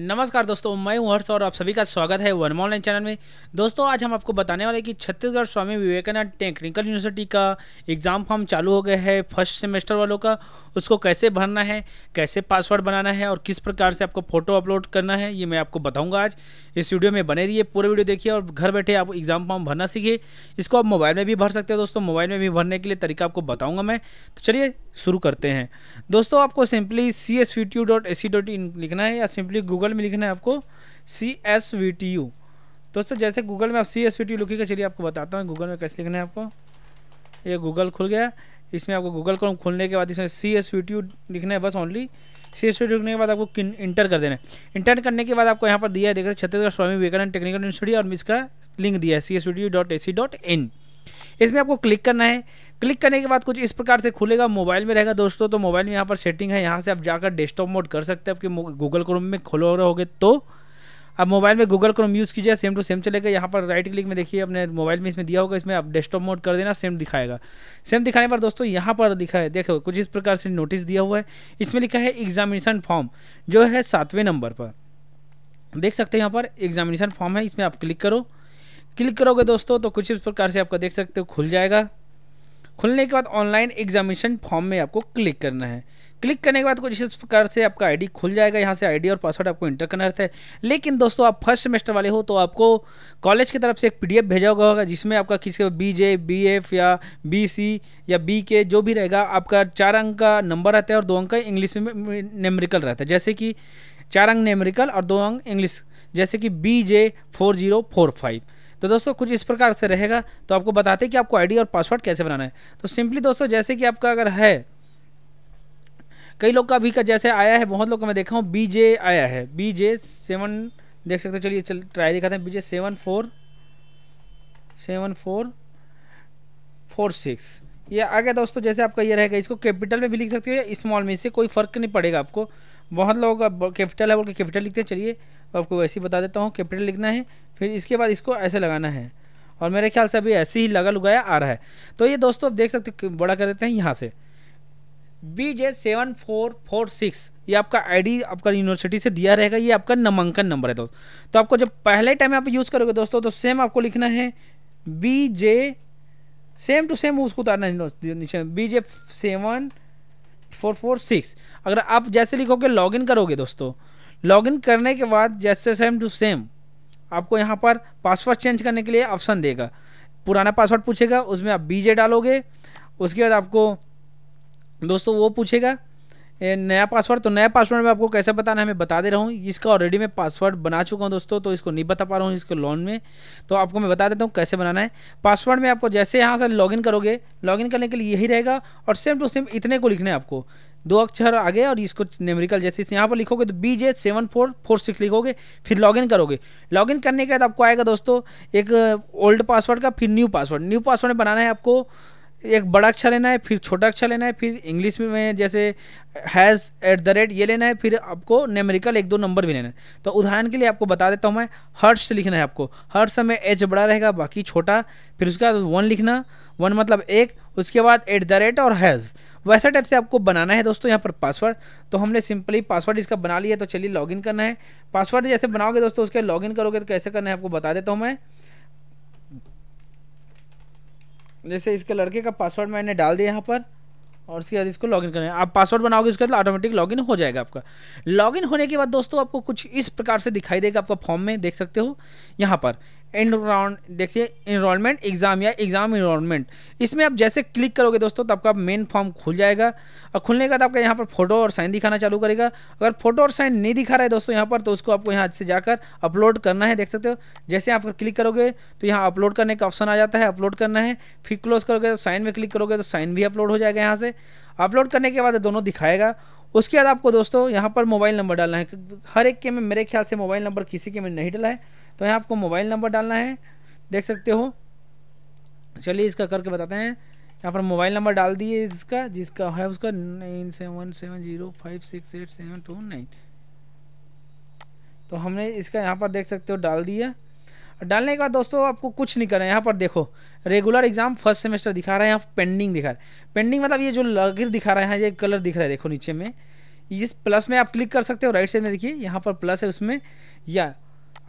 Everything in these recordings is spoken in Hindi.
नमस्कार दोस्तों मैं हूं हर्ष और आप सभी का स्वागत है वन ऑनलाइन चैनल में दोस्तों आज हम आपको बताने वाले कि छत्तीसगढ़ स्वामी विवेकानंद टेक्निकल यूनिवर्सिटी का एग्ज़ाम फॉर्म चालू हो गया है फर्स्ट सेमेस्टर वालों का उसको कैसे भरना है कैसे पासवर्ड बनाना है और किस प्रकार से आपको फोटो अपलोड करना है ये मैं आपको बताऊँगा आज इस वीडियो में बने रहिए पूरे वीडियो देखिए और घर बैठे आप एग्ज़ाम फॉर्म भरना सीखिए इसको आप मोबाइल में भी भर सकते हो दोस्तों मोबाइल में भी भरने के लिए तरीका आपको बताऊँगा मैं तो चलिए शुरू करते हैं दोस्तों आपको simply C S V T U dot A C dot in लिखना है या सिंपली गूगल में लिखना है आपको C S V T U दोस्तों जैसे गूगल में आप C S V T U लिखेगा चलिए आपको बताता हूँ गूगल में कैसे लिखना है आपको ये गूगल खुल गया इसमें आपको गूगल क्रोम खोलने के बाद इसमें C S V T U लिखना है बस only C S V T लिखने के बाद आपको इंटर कर देना है इंटर करने के बाद आपको यहाँ पर दिया है देखिए छत्तीसगढ़ स्वामी विवेकानंद टेक्निकल यूनिवर्सिटी और इसका लिंक दिया है C S V T U dot A C dot in इसमें आपको क्लिक करना है क्लिक करने के बाद कुछ इस प्रकार से खुलेगा मोबाइल में रहेगा दोस्तों तो मोबाइल में यहाँ पर सेटिंग है यहाँ से आप जाकर डेस्कटॉप मोड कर सकते हैं आपके गूगल क्रोम में खुलो रहोगे तो अब मोबाइल में गूगल क्रोम यूज़ कीजिए सेम टू सेम चलेगा यहाँ पर राइट क्लिक में देखिए अपने मोबाइल में इसमें दिया होगा इसमें आप डेस्कटॉप मोड कर देना सेम दिखाएगा सेम दिखाने पर दोस्तों यहाँ पर दिखाए है देखो कुछ इस प्रकार से नोटिस दिया हुआ है इसमें लिखा है एग्जामिनेशन फॉर्म जो है सातवें नंबर पर देख सकते हैं यहाँ पर एग्जामिनेशन फॉर्म है इसमें आप क्लिक करो क्लिक करोगे दोस्तों तो कुछ इस प्रकार से आपका देख सकते हो खुल जाएगा खुलने के बाद ऑनलाइन एग्जामिनेशन फॉर्म में आपको क्लिक करना है क्लिक करने के बाद कुछ इस प्रकार से आपका आईडी खुल जाएगा यहाँ से आईडी और पासवर्ड आपको इंटर करना रहता है लेकिन दोस्तों आप फर्स्ट सेमेस्टर वाले हो तो आपको कॉलेज की तरफ से एक पीडीएफ भेजा हुआ होगा जिसमें आपका किसी बी जे बी एफ या बी सी या बी के जो भी रहेगा आपका चार अंक का नंबर रहता है और दो अंक का इंग्लिश में नेमरिकल रहता है जैसे कि चार अंक नेमरिकल और दो अंक इंग्लिश जैसे कि B J four zero four five तो दोस्तों कुछ इस प्रकार से रहेगा तो आपको बताते हैं कि आपको आईडी और पासवर्ड कैसे बनाना है तो सिंपली दोस्तों जैसे कि आपका अगर है कई लोग का अभी का जैसे आया है बहुत लोग का मैं देखा हूँ बी जे आया है बी जे सेवन देख सकते हो चलिए चल ट्राई दिखाते हैं B J seven four seven four four six ये आ गया दोस्तों जैसे आपका ये रहेगा इसको कैपिटल में भी लिख सकते हो या स्मॉल में इससे कोई फ़र्क नहीं पड़ेगा आपको बहुत लोग कैपिटल है बोल के कैपिटल लिखते हैं चलिए आपको वैसे ही बता देता हूँ कैपिटल लिखना है फिर इसके बाद इसको ऐसे लगाना है और मेरे ख्याल से अभी ऐसे ही लगा लुगाया आ रहा है तो ये दोस्तों आप देख सकते हो बड़ा कर देते हैं यहाँ से B J seven four four six ये आपका आईडी आपका यूनिवर्सिटी से दिया रहेगा ये आपका नामांकन नंबर है दोस्त तो आपको जब पहले टाइम आप यूज़ करोगे दोस्तों तो सेम आपको लिखना है B J same to same उसको उतारना है नीचे B J seven four four six अगर आप जैसे लिखोगे इन करोगे दोस्तों लॉगिन करने के बाद जैसे सेम टू सेम आपको यहाँ पर पासवर्ड चेंज करने के लिए ऑप्शन देगा पुराना पासवर्ड पूछेगा उसमें आप बीजे डालोगे उसके बाद आपको दोस्तों वो पूछेगा नया पासवर्ड तो नया पासवर्ड में आपको कैसे बताना है मैं बता दे रहा हूँ इसका ऑलरेडी मैं पासवर्ड बना चुका हूँ दोस्तों तो इसको नहीं बता पा रहा हूँ इसको लॉन में तो आपको मैं बता देता हूँ कैसे बनाना है पासवर्ड में आपको जैसे यहाँ से लॉगिन करोगे लॉगिन करने के लिए यही रहेगा और सेम टू सेम इतने को लिखना है आपको दो अक्षर आगे और इसको न्यूमेरिकल जैसे यहाँ पर लिखोगे तो B J seven four four six लिखोगे फिर लॉगिन करोगे लॉगिन करने के बाद आपको आएगा दोस्तों एक ओल्ड पासवर्ड का फिर न्यू पासवर्ड न्यू पासवर्ड बनाना है आपको एक बड़ा अक्षर अच्छा लेना है फिर छोटा अक्षर अच्छा लेना है फिर इंग्लिश में जैसे हैज़ एट द रेट ये लेना है फिर आपको नेमेरिकल एक दो नंबर भी लेना है तो उदाहरण के लिए आपको बता देता हूँ मैं हर्ट्स लिखना है आपको हर्ष में एच बड़ा रहेगा बाकी छोटा फिर उसके बाद वन लिखना वन मतलब एक उसके बाद एट द रेट और हैज़ वैसा टाइप से आपको बनाना है दोस्तों यहाँ पर पासवर्ड तो हमने सिंपली पासवर्ड इसका बना लिया तो चलिए लॉगिन करना है पासवर्ड जैसे बनाओगे दोस्तों उसके लॉगिन करोगे तो कैसे करना है आपको बता देता हूँ मैं जैसे इसके लड़के का पासवर्ड मैंने डाल दिया यहाँ पर और उसके बाद इसको लॉगिन करना है आप पासवर्ड बनाओगे उसके बाद ऑटोमेटिक लॉगिन हो जाएगा आपका लॉगिन होने के बाद दोस्तों आपको कुछ इस प्रकार से दिखाई देगा आपका फॉर्म में देख सकते हो यहाँ पर एनरोल देखिए इनरोलमेंट एग्ज़ाम या एग्ज़ाम इनरोलमेंट इसमें आप जैसे क्लिक करोगे दोस्तों तब का मेन फॉर्म खुल जाएगा और खुलने के बाद आपका यहाँ पर फोटो और साइन दिखाना चालू करेगा अगर फोटो और साइन नहीं दिखा रहा है दोस्तों यहाँ पर तो उसको आपको यहाँ से जाकर अपलोड करना है देख सकते हो जैसे आप क्लिक करोगे तो यहाँ अपलोड करने का ऑप्शन आ जाता है अपलोड करना है फिर क्लोज करोगे तो साइन में क्लिक करोगे तो साइन भी अपलोड हो जाएगा यहाँ से अपलोड करने के बाद दोनों दिखाएगा उसके बाद आपको दोस्तों यहाँ पर मोबाइल नंबर डालना है हर एक के में मेरे ख्याल से मोबाइल नंबर किसी के में नहीं डला है तो यहाँ आपको मोबाइल नंबर डालना है देख सकते हो चलिए इसका करके बताते हैं यहाँ पर मोबाइल नंबर डाल दिए इसका जिसका है उसका nine seven seven zero five six eight seven two nine तो हमने इसका यहाँ पर देख सकते हो डाल दिया डालने के बाद दोस्तों आपको कुछ नहीं करना है यहाँ पर देखो रेगुलर एग्जाम फर्स्ट सेमेस्टर दिखा रहा है यहाँ पेंडिंग दिखा रहा है पेंडिंग मतलब ये जो लकीर दिखा रहा है ये कलर दिख रहा है देखो नीचे में इस प्लस में आप क्लिक कर सकते हो राइट साइड में देखिए यहाँ पर प्लस है उसमें या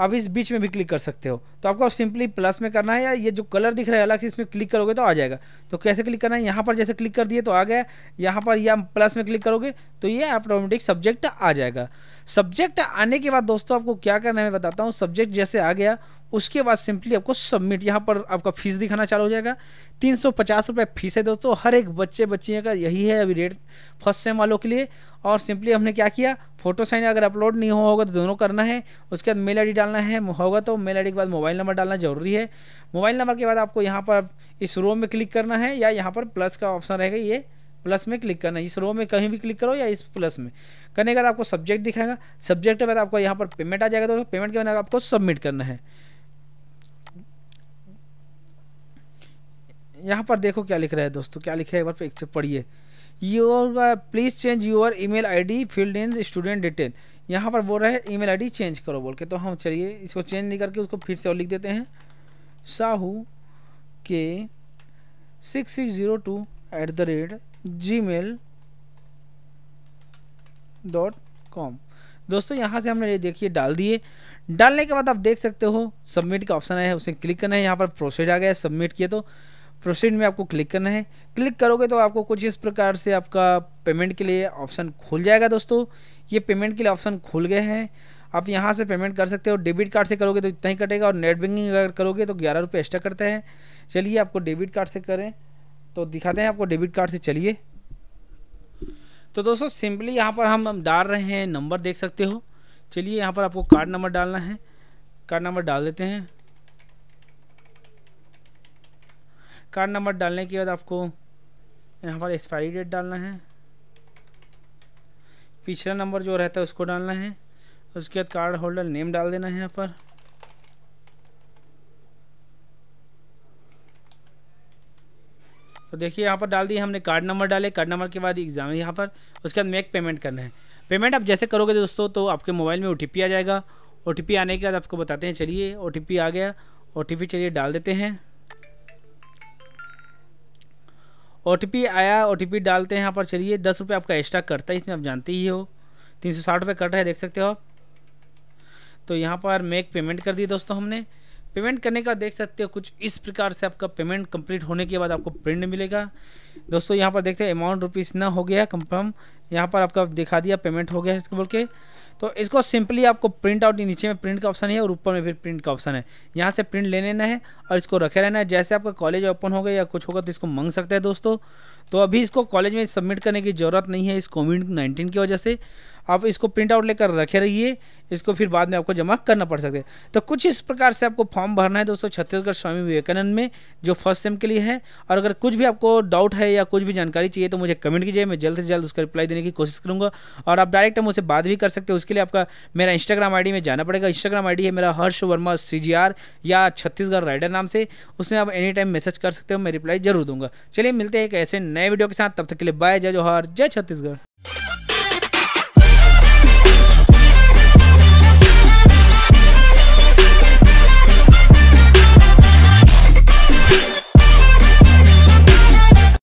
आप इस बीच में भी क्लिक कर सकते हो तो आपको सिंपली प्लस में करना है या ये जो कलर दिख रहा है अलग से इसमें क्लिक करोगे तो आ जाएगा तो कैसे क्लिक करना है यहाँ पर जैसे क्लिक कर दिए तो आ गया यहाँ पर या प्लस में क्लिक करोगे तो ये ऑटोमेटिक सब्जेक्ट आ जाएगा सब्जेक्ट आने के बाद दोस्तों आपको क्या करना है मैं बताता हूँ सब्जेक्ट जैसे आ गया उसके बाद सिंपली आपको सबमिट यहाँ पर आपका फीस दिखाना चालू हो जाएगा तीन सौ पचास रुपये फीस है दोस्तों हर एक बच्चे बच्चे का यही है अभी रेट फर्स्ट सेम वालों के लिए और सिंपली हमने क्या किया फोटो साइन अगर अपलोड नहीं हुआ होगा तो दोनों करना है उसके बाद मेल आई डालना है होगा तो मेल आई के बाद मोबाइल नंबर डालना ज़रूरी है मोबाइल नंबर के बाद आपको यहाँ पर इस रो में क्लिक करना है या यहाँ पर प्लस का ऑप्शन रहेगा ये प्लस में क्लिक करना है इस रो में कहीं भी क्लिक करो या इस प्लस में करने के बाद आपको सब्जेक्ट दिखाएगा सब्जेक्ट के बाद आपको यहाँ पर पेमेंट आ जाएगा दोस्तों पेमेंट के बाद आपको सबमिट करना है यहाँ पर देखो क्या लिख रहा है दोस्तों क्या लिखा है एक बार एक पढ़िए your please change your email ID field in student detail यहाँ पर बोल रहा है ईमेल आईडी चेंज करो बोल के तो हम चलिए इसको चेंज नहीं करके उसको फिर से और लिख देते हैं Sahu K six six zero two at the rate Gmail dot com दोस्तों यहाँ से हमने ये देखिए डाल दिए डालने के बाद आप देख सकते हो सबमिट का ऑप्शन आया है उसे क्लिक करना है यहाँ पर प्रोसेस आ गया है सबमिट किए तो प्रोसीड में आपको क्लिक करना है क्लिक करोगे तो आपको कुछ इस प्रकार से आपका पेमेंट के लिए ऑप्शन खुल जाएगा दोस्तों ये पेमेंट के लिए ऑप्शन खुल गए हैं आप यहाँ से पेमेंट कर सकते हो डेबिट कार्ड से करोगे तो इतना ही कटेगा और नेट बैंकिंग अगर करोगे तो ग्यारह रुपये एक्स्ट्रा करते हैं चलिए आपको डेबिट कार्ड से करें तो दिखाते हैं आपको डेबिट कार्ड से चलिए तो दोस्तों सिंपली यहाँ पर हम डाल रहे हैं नंबर देख सकते हो चलिए यहाँ पर आपको कार्ड नंबर डालना है कार्ड नंबर डाल देते हैं कार्ड नंबर डालने के बाद आपको यहाँ पर एक्सपायरी डेट डालना है पिछला नंबर जो रहता है उसको डालना है उसके बाद कार्ड होल्डर नेम डाल देना है यहाँ पर तो देखिए यहाँ पर डाल दिए हमने कार्ड नंबर डाले कार्ड नंबर के बाद एग्जाम यहाँ पर उसके बाद मेक पेमेंट करना है पेमेंट आप जैसे करोगे दोस्तों तो आपके मोबाइल में ओ आ जाएगा ओ आने के बाद आपको बताते हैं चलिए ओ आ गया ओ चलिए डाल देते हैं ओ आया ओ डालते हैं यहाँ पर चलिए दस रुपये आपका एक्स्ट्रा कटता है इसमें आप जानते ही हो तीन सौ साठ रुपये कट रहे है देख सकते हो आप तो यहाँ पर मेक पेमेंट कर दी दोस्तों हमने पेमेंट करने का देख सकते हो कुछ इस प्रकार से आपका पेमेंट कंप्लीट होने के बाद आपको प्रिंट मिलेगा दोस्तों यहाँ पर देखते हैं अमाउंट रुपीज़ ना हो गया कंफर्म यहाँ पर आपका दिखा दिया पेमेंट हो गया इसको बोल के तो इसको सिंपली आपको प्रिंट आउट नीचे में प्रिंट का ऑप्शन है और ऊपर में फिर प्रिंट का ऑप्शन है यहाँ से प्रिंट ले लेना है और इसको रखे रहना है जैसे आपका कॉलेज ओपन होगा या कुछ होगा तो इसको मंग सकते हैं दोस्तों तो अभी इसको कॉलेज में सबमिट करने की ज़रूरत नहीं है इस कोविड नाइन्टीन की वजह से आप इसको प्रिंट आउट लेकर रखे रहिए इसको फिर बाद में आपको जमा करना पड़ सकता है तो कुछ इस प्रकार से आपको फॉर्म भरना है दोस्तों छत्तीसगढ़ स्वामी विवेकानंद में जो फर्स्ट सेम के लिए है और अगर कुछ भी आपको डाउट है या कुछ भी जानकारी चाहिए तो मुझे कमेंट कीजिए मैं जल्द से जल्द उसका रिप्लाई देने की कोशिश करूँगा और आप डायरेक्ट मुझसे बात भी कर सकते हो उसके लिए आपका मेरा इंस्टाग्राम आई में जाना पड़ेगा इंस्टाग्राम आई है मेरा हर्ष वर्मा सी या छत्तीसगढ़ राइडर नाम से उसमें आप एनी टाइम मैसेज कर सकते हो मैं रिप्लाई जरूर दूंगा चलिए मिलते हैं एक ऐसे नए वीडियो के साथ तब तक के लिए बाय जय जोहर जय छत्तीसगढ़